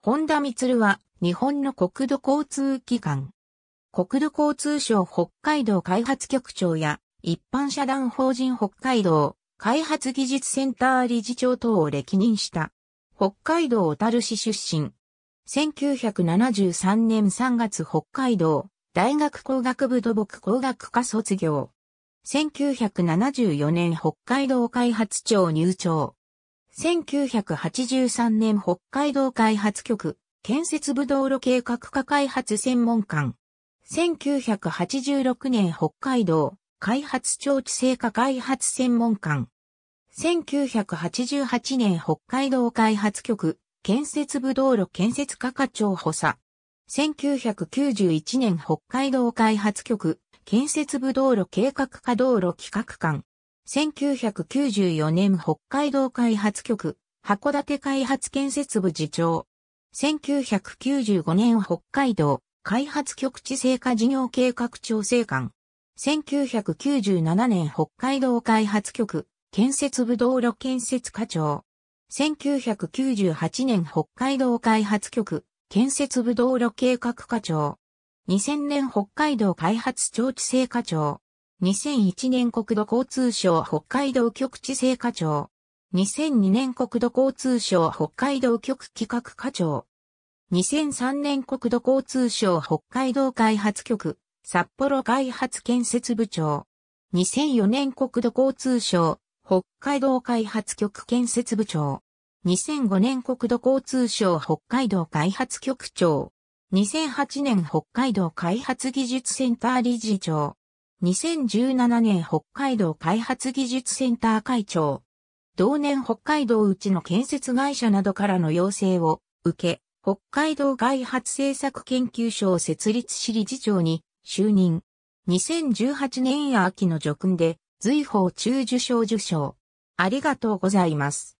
本田光は、日本の国土交通機関。国土交通省北海道開発局長や、一般社団法人北海道開発技術センター理事長等を歴任した。北海道小樽市出身。1973年3月北海道大学工学部土木工学科卒業。1974年北海道開発庁入庁。1983年北海道開発局、建設部道路計画化開発専門官。1986年北海道、開発庁地政課開発専門官。1988年北海道開発局、建設部道路建設課課長補佐。1991年北海道開発局、建設部道路計画課道路企画官。1994年北海道開発局、函館開発建設部次長。1995年北海道開発局地成果事業計画調整官。1997年北海道開発局建設部道路建設課長。1998年北海道開発局建設部道路計画課長。2000年北海道開発庁地成課長。2001年国土交通省北海道局地政課長。2002年国土交通省北海道局企画課長。2003年国土交通省北海道開発局、札幌開発建設部長。2004年国土交通省北海道開発局建設部長。2005年国土交通省北海道開発局長。2008年北海道開発技術センター理事長。2017年北海道開発技術センター会長。同年北海道うちの建設会社などからの要請を受け、北海道外発政策研究所を設立し理事長に就任。2018年秋の叙勲で随法中受賞受賞。ありがとうございます。